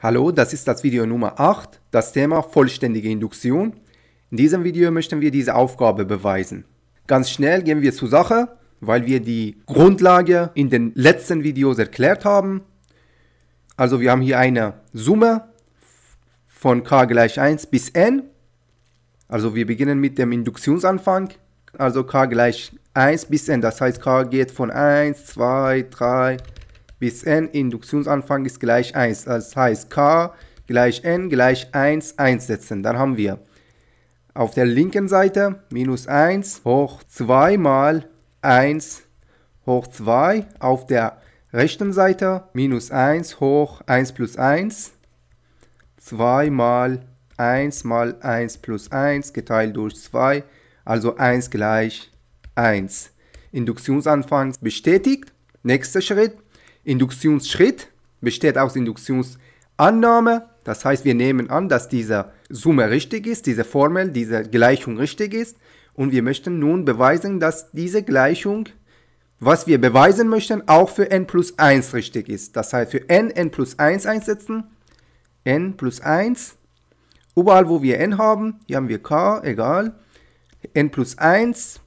Hallo, das ist das Video Nummer 8, das Thema vollständige Induktion. In diesem Video möchten wir diese Aufgabe beweisen. Ganz schnell gehen wir zur Sache, weil wir die Grundlage in den letzten Videos erklärt haben. Also wir haben hier eine Summe von k gleich 1 bis n. Also wir beginnen mit dem Induktionsanfang. Also k gleich 1 bis n, das heißt k geht von 1, 2, 3, bis n Induktionsanfang ist gleich 1. Das heißt k gleich n gleich 1 einsetzen. Dann haben wir auf der linken Seite minus 1 hoch 2 mal 1 hoch 2. Auf der rechten Seite minus 1 hoch 1 plus 1. 2 mal 1 mal 1 plus 1 geteilt durch 2. Also 1 gleich 1. Induktionsanfang bestätigt. Nächster Schritt Induktionsschritt besteht aus Induktionsannahme. Das heißt, wir nehmen an, dass diese Summe richtig ist, diese Formel, diese Gleichung richtig ist. Und wir möchten nun beweisen, dass diese Gleichung, was wir beweisen möchten, auch für n plus 1 richtig ist. Das heißt, für n, n plus 1 einsetzen. n plus 1. Überall, wo wir n haben, hier haben wir k, egal. n plus 1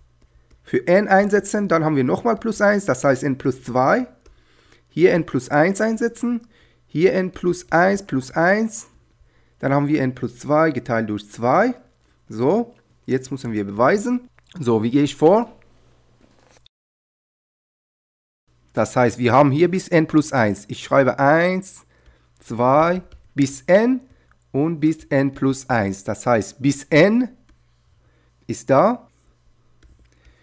für n einsetzen, dann haben wir nochmal plus 1, das heißt n plus 2 hier n plus 1 einsetzen. Hier n plus 1 plus 1. Dann haben wir n plus 2 geteilt durch 2. So, jetzt müssen wir beweisen. So, wie gehe ich vor? Das heißt, wir haben hier bis n plus 1. Ich schreibe 1, 2 bis n und bis n plus 1. Das heißt, bis n ist da.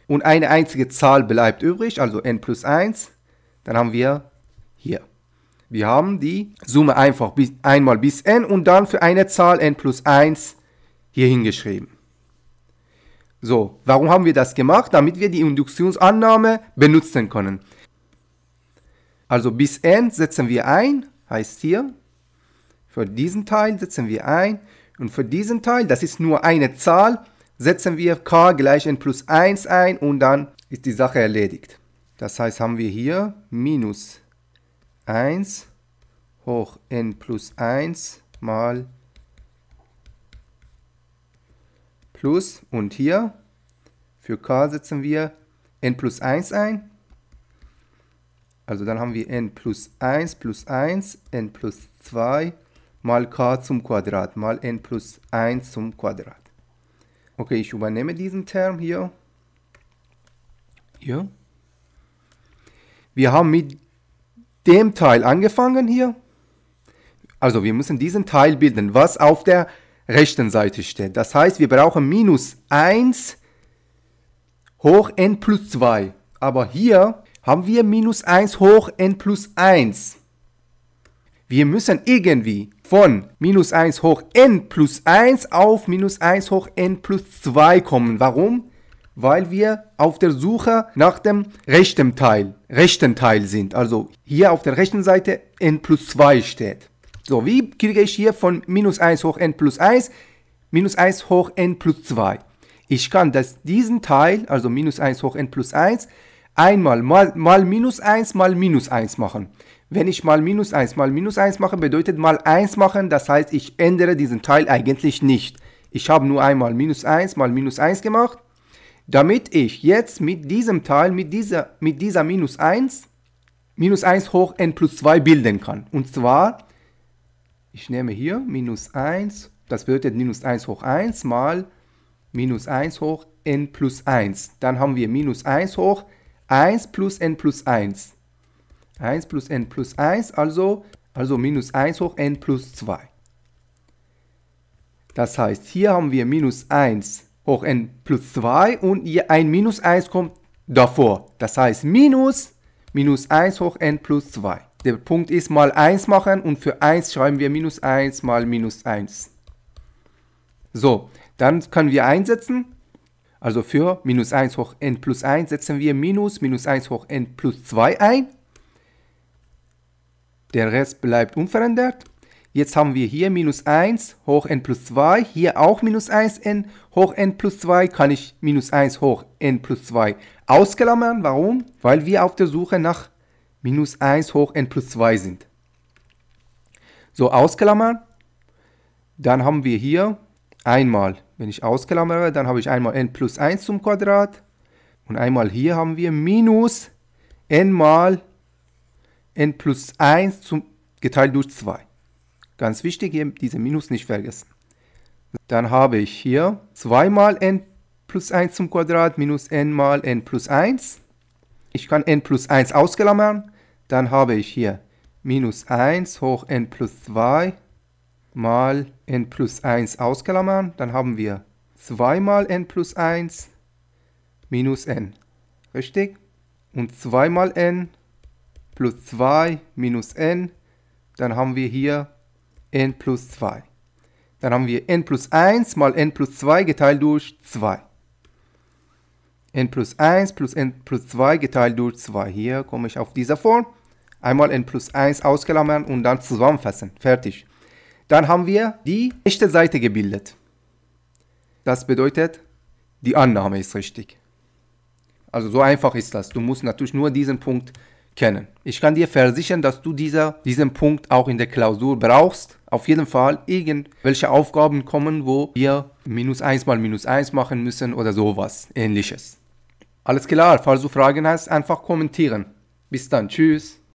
Und eine einzige Zahl bleibt übrig, also n plus 1. Dann haben wir hier. Wir haben die Summe einfach bis, einmal bis n und dann für eine Zahl n plus 1 hier hingeschrieben. So, warum haben wir das gemacht? Damit wir die Induktionsannahme benutzen können. Also bis n setzen wir ein, heißt hier, für diesen Teil setzen wir ein und für diesen Teil, das ist nur eine Zahl, setzen wir k gleich n plus 1 ein und dann ist die Sache erledigt. Das heißt, haben wir hier minus 1 hoch n plus 1 mal plus und hier für k setzen wir n plus 1 ein. Also dann haben wir n plus 1 plus 1, n plus 2 mal k zum Quadrat mal n plus 1 zum Quadrat. Okay, ich übernehme diesen Term hier. Hier. Wir haben mit dem Teil angefangen hier. Also wir müssen diesen Teil bilden, was auf der rechten Seite steht. Das heißt, wir brauchen minus 1 hoch n plus 2. Aber hier haben wir minus 1 hoch n plus 1. Wir müssen irgendwie von minus 1 hoch n plus 1 auf minus 1 hoch n plus 2 kommen. Warum? weil wir auf der Suche nach dem rechten Teil, rechten Teil sind. Also hier auf der rechten Seite n plus 2 steht. So, wie kriege ich hier von minus 1 hoch n plus 1, minus 1 hoch n plus 2? Ich kann das, diesen Teil, also minus 1 hoch n plus 1, einmal mal, mal minus 1 mal minus 1 machen. Wenn ich mal minus 1 mal minus 1 mache, bedeutet mal 1 machen, das heißt, ich ändere diesen Teil eigentlich nicht. Ich habe nur einmal minus 1 mal minus 1 gemacht damit ich jetzt mit diesem Teil, mit dieser, mit dieser minus 1, minus 1 hoch n plus 2 bilden kann. Und zwar, ich nehme hier minus 1, das bedeutet minus 1 hoch 1 mal minus 1 hoch n plus 1. Dann haben wir minus 1 hoch 1 plus n plus 1. 1 plus n plus 1, also, also minus 1 hoch n plus 2. Das heißt, hier haben wir minus 1 hoch n plus 2 und hier ein minus 1 kommt davor. Das heißt minus, minus 1 hoch n plus 2. Der Punkt ist mal 1 machen und für 1 schreiben wir minus 1 mal minus 1. So, dann können wir einsetzen. Also für minus 1 hoch n plus 1 setzen wir minus minus 1 hoch n plus 2 ein. Der Rest bleibt unverändert. Jetzt haben wir hier minus 1 hoch n plus 2, hier auch minus 1n hoch n plus 2, kann ich minus 1 hoch n plus 2 ausklammern. Warum? Weil wir auf der Suche nach minus 1 hoch n plus 2 sind. So, ausklammern. Dann haben wir hier einmal, wenn ich ausklammere, dann habe ich einmal n plus 1 zum Quadrat. Und einmal hier haben wir minus n mal n plus 1 zum, geteilt durch 2. Ganz wichtig, hier diese Minus nicht vergessen. Dann habe ich hier 2 mal n plus 1 zum Quadrat minus n mal n plus 1. Ich kann n plus 1 ausklammern. Dann habe ich hier minus 1 hoch n plus 2 mal n plus 1 ausklammern. Dann haben wir 2 mal n plus 1 minus n. Richtig? Und 2 mal n plus 2 minus n. Dann haben wir hier n plus 2. Dann haben wir n plus 1 mal n plus 2 geteilt durch 2. n plus 1 plus n plus 2 geteilt durch 2. Hier komme ich auf diese Form. Einmal n plus 1 ausklammern und dann zusammenfassen. Fertig. Dann haben wir die echte Seite gebildet. Das bedeutet, die Annahme ist richtig. Also so einfach ist das. Du musst natürlich nur diesen Punkt kennen. Ich kann dir versichern, dass du dieser, diesen Punkt auch in der Klausur brauchst. Auf jeden Fall irgendwelche Aufgaben kommen, wo wir minus 1 mal minus 1 machen müssen oder sowas ähnliches. Alles klar, falls du Fragen hast, einfach kommentieren. Bis dann, tschüss.